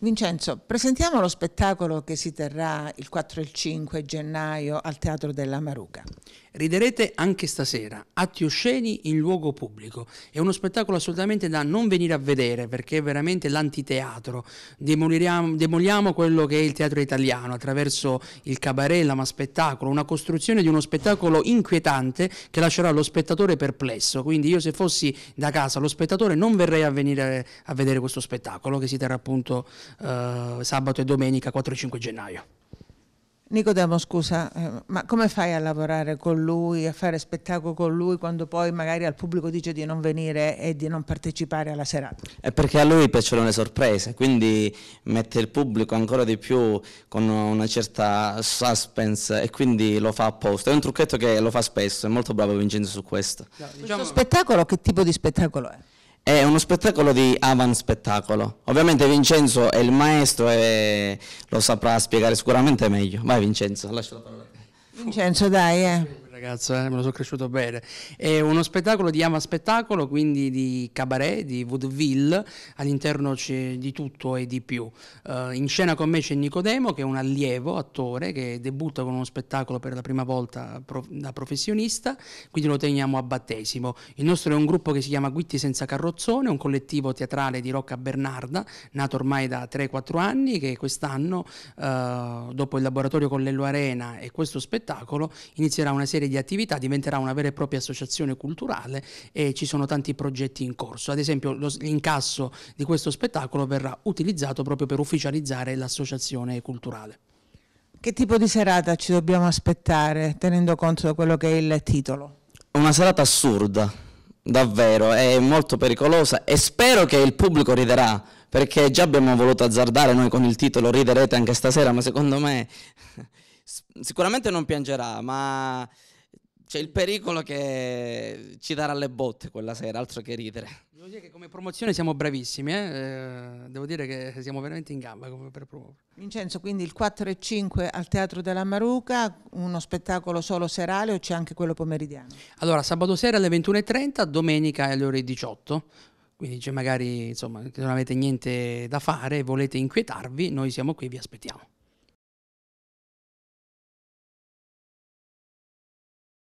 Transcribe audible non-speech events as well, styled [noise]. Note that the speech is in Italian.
Vincenzo, presentiamo lo spettacolo che si terrà il 4 e il 5 gennaio al Teatro della Maruca. Riderete anche stasera, atti osceni in luogo pubblico. È uno spettacolo assolutamente da non venire a vedere perché è veramente l'antiteatro. Demoliamo, demoliamo quello che è il teatro italiano attraverso il cabaret, la ma spettacolo, una costruzione di uno spettacolo inquietante che lascerà lo spettatore perplesso. Quindi io se fossi da casa lo spettatore non verrei a venire a vedere questo spettacolo che si terrà appunto eh, sabato e domenica 4 e 5 gennaio. Nicodemo, scusa, eh, ma come fai a lavorare con lui, a fare spettacolo con lui quando poi magari al pubblico dice di non venire e di non partecipare alla serata? È perché a lui piacciono le sorprese, quindi mette il pubblico ancora di più con una certa suspense e quindi lo fa apposta. È un trucchetto che lo fa spesso, è molto bravo Vincenzo su questo. No, diciamo... Questo spettacolo che tipo di spettacolo è? è uno spettacolo di avant Spettacolo. Ovviamente Vincenzo è il maestro e lo saprà spiegare sicuramente meglio. Vai Vincenzo, lascia la parola. Vincenzo, dai, eh ragazzo, eh, me lo sono cresciuto bene. È uno spettacolo di ama spettacolo, quindi di cabaret, di vaudeville, all'interno c'è di tutto e di più. Uh, in scena con me c'è Nicodemo, che è un allievo, attore, che debutta con uno spettacolo per la prima volta pro- da professionista, quindi lo teniamo a battesimo. Il nostro è un gruppo che si chiama Guitti Senza Carrozzone, un collettivo teatrale di Rocca Bernarda, nato ormai da 3-4 anni, che quest'anno, uh, dopo il laboratorio con l'Ello Arena e questo spettacolo, inizierà una serie di serie di attività, diventerà una vera e propria associazione culturale e ci sono tanti progetti in corso. Ad esempio lo, l'incasso di questo spettacolo verrà utilizzato proprio per ufficializzare l'associazione culturale. Che tipo di serata ci dobbiamo aspettare tenendo conto di quello che è il titolo? Una serata assurda, davvero, è molto pericolosa e spero che il pubblico riderà, perché già abbiamo voluto azzardare noi con il titolo Riderete anche stasera, ma secondo me [laughs] sicuramente non piangerà, ma c'è il pericolo che ci darà le botte quella sera, altro che ridere. Devo dire che come promozione siamo bravissimi, eh? eh devo dire che siamo veramente in gamba per promuovere. Vincenzo, quindi il 4 e 5 al Teatro della Maruca, uno spettacolo solo serale o c'è anche quello pomeridiano? Allora, sabato sera alle 21.30, domenica alle ore 18. Quindi c'è magari, insomma, che non avete niente da fare, volete inquietarvi, noi siamo qui, vi aspettiamo.